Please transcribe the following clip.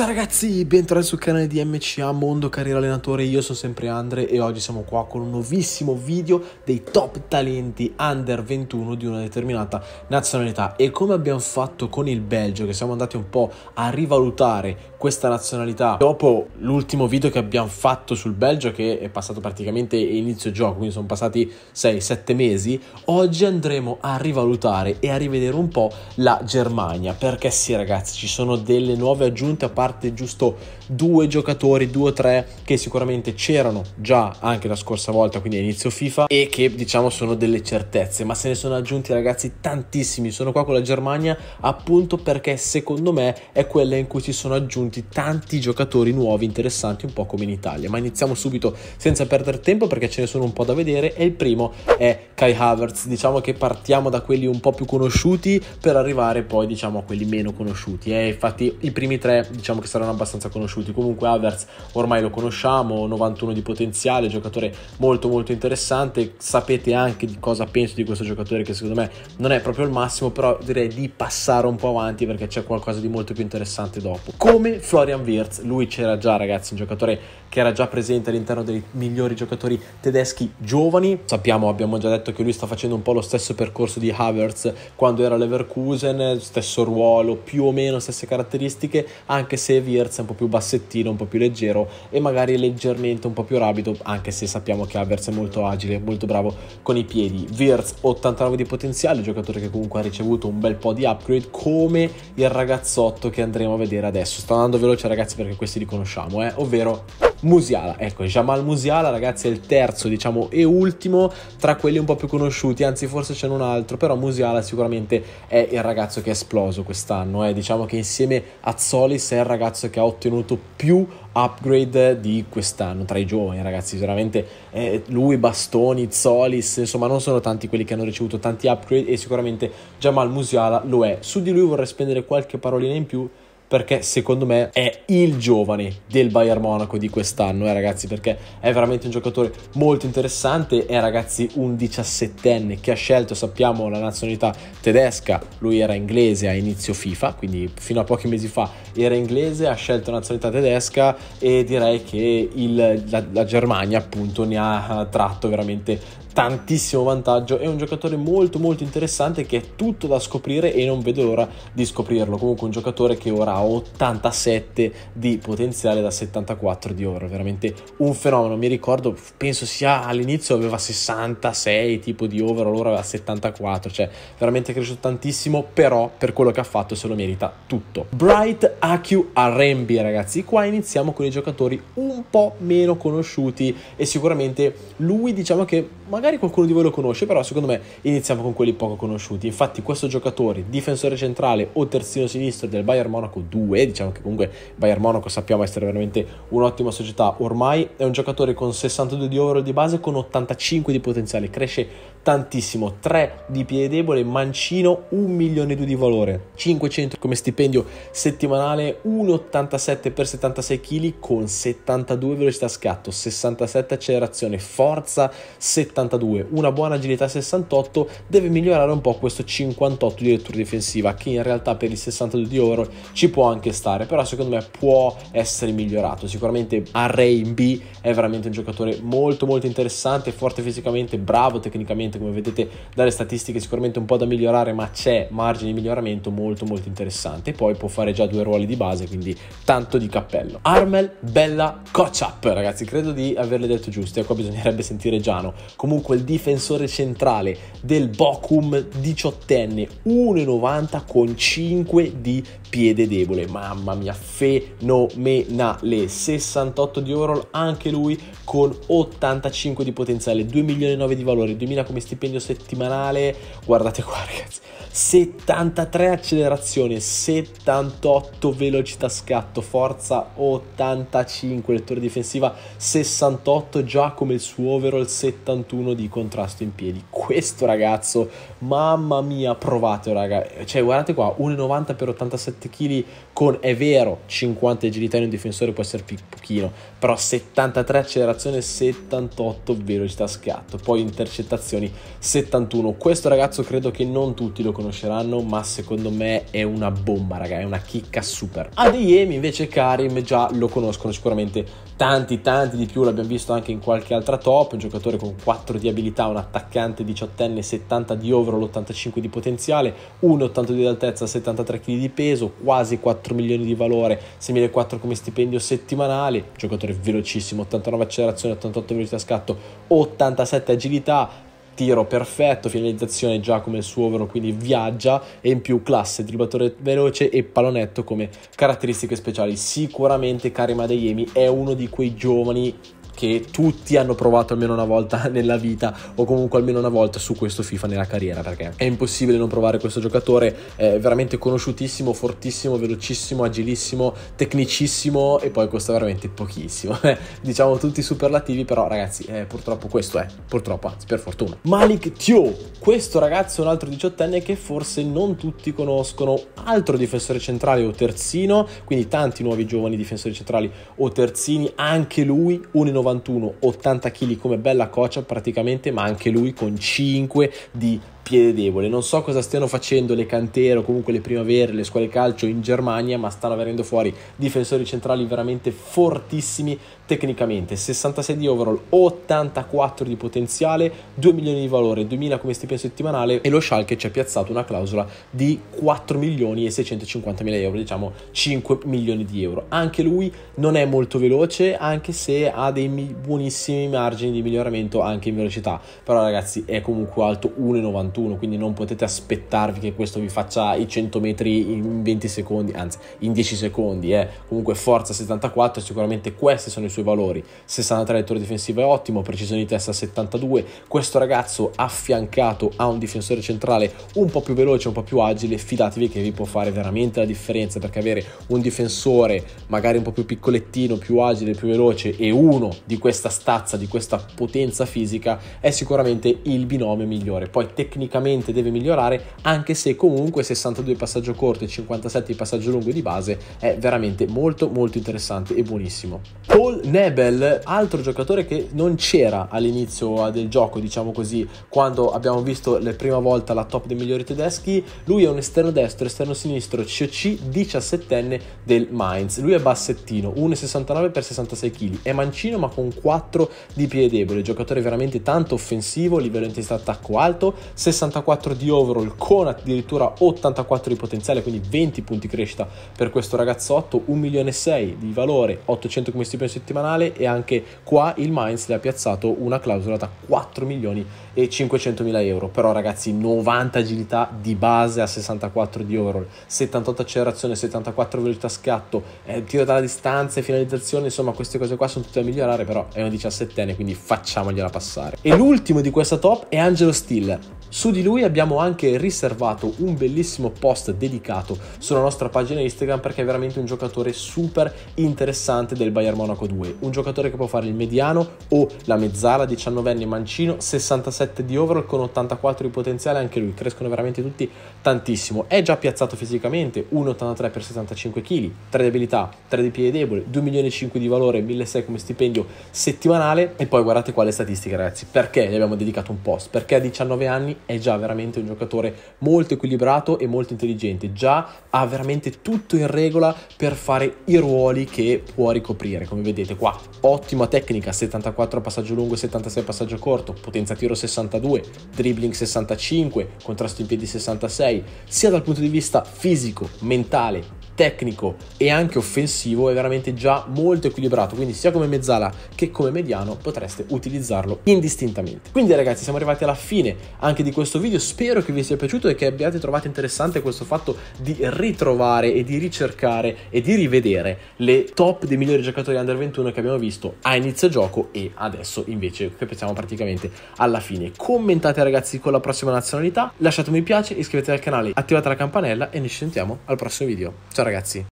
Ciao ragazzi, bentornati sul canale di MCA Mondo Carriera Allenatore, io sono sempre Andre e oggi siamo qua con un nuovissimo video dei top talenti under 21 di una determinata nazionalità e come abbiamo fatto con il Belgio che siamo andati un po' a rivalutare questa nazionalità dopo l'ultimo video che abbiamo fatto sul Belgio che è passato praticamente inizio gioco quindi sono passati 6-7 mesi oggi andremo a rivalutare e a rivedere un po' la Germania perché sì ragazzi ci sono delle nuove aggiunte a parte giusto due giocatori, due o tre che sicuramente c'erano già anche la scorsa volta, quindi a inizio FIFA, e che diciamo sono delle certezze, ma se ne sono aggiunti ragazzi tantissimi. Sono qua con la Germania appunto perché secondo me è quella in cui si sono aggiunti tanti giocatori nuovi, interessanti, un po' come in Italia. Ma iniziamo subito senza perdere tempo perché ce ne sono un po' da vedere e il primo è Kai Havertz. Diciamo che partiamo da quelli un po' più conosciuti per arrivare poi diciamo a quelli meno conosciuti. Eh? Infatti i primi tre diciamo che saranno abbastanza conosciuti sconosciuti. Comunque Havertz ormai lo conosciamo, 91 di potenziale, giocatore molto molto interessante. Sapete anche di cosa penso di questo giocatore che secondo me non è proprio il massimo, però direi di passare un po' avanti perché c'è qualcosa di molto più interessante dopo. Come Florian Wirtz, lui c'era già ragazzi, un giocatore che era già presente all'interno dei migliori giocatori tedeschi giovani. Sappiamo, abbiamo già detto che lui sta facendo un po' lo stesso percorso di Havertz quando era all'Everkusen, stesso ruolo, più o meno stesse caratteristiche, anche se Wirtz è un po' più basso passettino un po' più leggero e magari leggermente un po' più rapido, anche se sappiamo che Havertz è molto agile, molto bravo con i piedi. Wirtz 89 di potenziale, giocatore che comunque ha ricevuto un bel po' di upgrade come il ragazzotto che andremo a vedere adesso. Sto andando veloce ragazzi perché questi li conosciamo, eh? ovvero Musiala. Ecco, Jamal Musiala, ragazzi, è il terzo, diciamo, e ultimo tra quelli un po' più conosciuti, anzi forse c'è un altro, però Musiala sicuramente è il ragazzo che è esploso quest'anno, eh. diciamo che insieme a Zolis è il ragazzo che ha ottenuto più upgrade di quest'anno tra i giovani ragazzi veramente eh, lui Bastoni Zolis insomma non sono tanti quelli che hanno ricevuto tanti upgrade e sicuramente Jamal Musiala lo è su di lui vorrei spendere qualche parolina in più perché secondo me è il giovane del Bayern Monaco di quest'anno, eh, ragazzi, perché è veramente un giocatore molto interessante, è ragazzi un 17enne che ha scelto, sappiamo, la nazionalità tedesca, lui era inglese a inizio FIFA, quindi fino a pochi mesi fa era inglese, ha scelto la nazionalità tedesca e direi che il, la, la Germania appunto ne ha tratto veramente tantissimo vantaggio. È un giocatore molto molto interessante che è tutto da scoprire e non vedo l'ora di scoprirlo. Comunque un giocatore che ora ha 87 di potenziale da 74 di oro, veramente un fenomeno. Mi ricordo, penso sia all'inizio aveva 66 tipo di over, allora aveva 74, cioè veramente è cresciuto tantissimo, però per quello che ha fatto se lo merita tutto. Bright AQ Arembi ragazzi, qua iniziamo con i giocatori un po' meno conosciuti e sicuramente lui diciamo che magari qualcuno di voi lo conosce, però secondo me iniziamo con quelli poco conosciuti. Infatti questo giocatore, difensore centrale o terzino sinistro del Bayern Monaco 2, diciamo che comunque Bayern Monaco sappiamo essere veramente un'ottima società ormai, è un giocatore con 62 di overall di base con 85 di potenziale, cresce tantissimo. 3 di piede debole Mancino 1 milione e 2 di valore, 500 come stipendio settimanale, 1,87 per 76 kg con 72 velocità scatto, 67 accelerazione, forza 72, una buona agilità 68, deve migliorare un po' questo 58 di lettura difensiva che in realtà per il 62 di oro ci può anche stare, però secondo me può essere migliorato. Sicuramente Array in B è veramente un giocatore molto molto interessante, forte fisicamente, bravo tecnicamente sicuramente, come vedete dalle statistiche, sicuramente un po' da migliorare, ma c'è margine di miglioramento molto molto interessante. Poi può fare già due ruoli di base, quindi tanto di cappello. Armel Bella Kochap, ragazzi, credo di averle detto giusto, e qua bisognerebbe sentire Giano. Comunque il difensore centrale del Bochum 18enne, 1,90 con 5 di piede debole. Mamma mia, fenomenale. 68 di overall, anche lui con 85 di potenziale, 2 milioni 9 di valore, 2000 come mi stipendio settimanale, guardate qua ragazzi, 73 accelerazione, 78 velocità scatto, forza 85, lettura difensiva 68, già come il suo overall 71 di contrasto in piedi. Questo ragazzo, mamma mia, provate raga, cioè guardate qua, 1,90 per 87 kg con, è vero, 50 agilità in un difensore può essere più, pochino, però 73 accelerazione, 78 velocità scatto, poi intercettazioni 71. Questo ragazzo credo che non tutti lo conosceranno, ma secondo me è una bomba, raga, è una chicca super. Adeyemi invece Karim già lo conoscono sicuramente tanti, tanti di più, l'abbiamo visto anche in qualche altra top, un giocatore con 4 di abilità, un attaccante 18enne, 70 di overall, 85 di potenziale, 1,82 di altezza, 73 kg di peso, quasi 4 milioni di valore, 6.400 come stipendio settimanale, Ferrari, giocatore velocissimo, 89 accelerazione, 88 velocità scatto, 87 agilità, tiro perfetto, finalizzazione già come il suo ovvero, quindi viaggia e in più classe, dribblatore veloce e pallonetto come caratteristiche speciali. Sicuramente Karim Adeyemi è uno di quei giovani che tutti hanno provato almeno una volta nella vita o comunque almeno una volta su questo FIFA nella carriera perché è impossibile non provare questo giocatore è veramente conosciutissimo, fortissimo, velocissimo, agilissimo, tecnicissimo e poi costa veramente pochissimo. diciamo tutti superlativi però ragazzi eh, purtroppo questo è, purtroppo anzi per fortuna. Malik Tio, questo ragazzo è un altro diciottenne che forse non tutti conoscono, altro difensore centrale o terzino, quindi tanti nuovi giovani difensori centrali o terzini, anche lui 1,90 1,91 80 kg come Bella Coccia praticamente, ma anche lui con 5 di piede debole. Non so cosa stiano facendo le cantere o comunque le primavere, le scuole calcio in Germania, ma stanno venendo fuori difensori centrali veramente fortissimi tecnicamente. 66 di overall, 84 di potenziale, 2 milioni di valore, 2000 come stipendio settimanale e lo Schalke ci ha piazzato una clausola di 4 milioni e 650 mila euro, diciamo 5 milioni di euro. Anche lui non è molto veloce, anche se ha dei buonissimi margini di miglioramento anche in velocità. Però ragazzi è comunque alto 1,91 2021, quindi non potete aspettarvi che questo vi faccia i 100 metri in 20 secondi, anzi in 10 secondi, eh. comunque forza 74, sicuramente questi sono i suoi valori, 63 lettura difensivo è ottimo, precisione di testa 72, questo ragazzo affiancato a un difensore centrale un po' più veloce, un po' più agile, fidatevi che vi può fare veramente la differenza, perché avere un difensore magari un po' più piccolettino, più agile, più veloce e uno di questa stazza, di questa potenza fisica è sicuramente il binomio migliore, poi tecnicamente tecnicamente deve migliorare, anche se comunque 62 passaggio corto e 57 passaggio lungo di base è veramente molto molto interessante e buonissimo. Paul Nebel, altro giocatore che non c'era all'inizio del gioco, diciamo così, quando abbiamo visto la prima volta la top dei migliori tedeschi, lui è un esterno destro, esterno sinistro, CC 17enne del Mainz. Lui è bassettino, 1,69 x 66 kg, è mancino ma con 4 di piede debole, giocatore veramente tanto offensivo, livello di intensità attacco alto, 64 di overall con addirittura 84 di potenziale, quindi 20 punti crescita per questo ragazzotto, 1 milione e 6 di valore, 800 come stipendio settimanale e anche qua il Mainz le ha piazzato una clausola da 4 milioni e 500 mila euro, però ragazzi 90 agilità di base a 64 di overall, 78 accelerazione, 74 velocità scatto, eh, tiro dalla distanza e finalizzazione, insomma queste cose qua sono tutte da migliorare, però è una 17enne quindi facciamogliela passare. E l'ultimo di questa top è Angelo Stiller su di lui abbiamo anche riservato un bellissimo post dedicato sulla nostra pagina Instagram perché è veramente un giocatore super interessante del Bayern Monaco 2, un giocatore che può fare il mediano o la mezzala, 19enne mancino, 67 di overall con 84 di potenziale, anche lui crescono veramente tutti tantissimo. È già piazzato fisicamente, 1,83 x 75 kg, 3 di abilità, 3 di piede debole, 2 milioni e 5 di valore, 1.600 come stipendio settimanale e poi guardate quale statistica ragazzi, perché gli abbiamo dedicato un post? Perché a 19 anni è già veramente un giocatore molto equilibrato e molto intelligente, già ha veramente tutto in regola per fare i ruoli che può ricoprire, come vedete qua, ottima tecnica, 74 passaggio lungo e 76 passaggio corto, potenza tiro 62, dribbling 65, contrasto in piedi 66, sia dal punto di vista fisico, mentale tecnico e anche offensivo è veramente già molto equilibrato, quindi sia come mezzala che come mediano potreste utilizzarlo indistintamente. Quindi ragazzi siamo arrivati alla fine anche di questo video, spero che vi sia piaciuto e che abbiate trovato interessante questo fatto di ritrovare e di ricercare e di rivedere le top dei migliori giocatori under 21 che abbiamo visto a inizio gioco e adesso invece che pensiamo praticamente alla fine. Commentate ragazzi con la prossima nazionalità, lasciate un mi piace, iscrivetevi al canale, attivate la campanella e ci sentiamo al prossimo video. Ciao ragazzi! ragazzi.